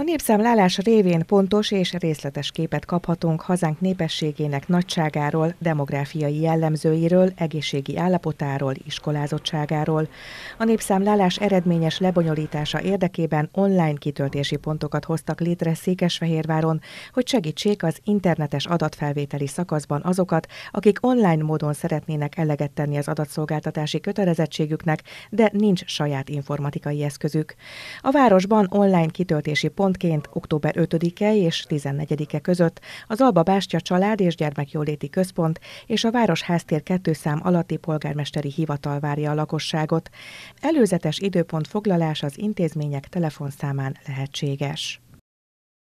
A népszámlálás révén pontos és részletes képet kaphatunk hazánk népességének nagyságáról, demográfiai jellemzőiről, egészségi állapotáról, iskolázottságáról. A népszámlálás eredményes lebonyolítása érdekében online kitöltési pontokat hoztak létre Székesfehérváron, hogy segítsék az internetes adatfelvételi szakaszban azokat, akik online módon szeretnének eleget tenni az adatszolgáltatási kötelezettségüknek, de nincs saját informatikai eszközük. A városban online kitöltési pont időpontként október 5-e és 14-e között az Alba Bástya Család és Gyermekjóléti Központ és a Város Háztér 2 szám alatti polgármesteri hivatal várja a lakosságot. Előzetes időpont foglalás az intézmények telefonszámán lehetséges.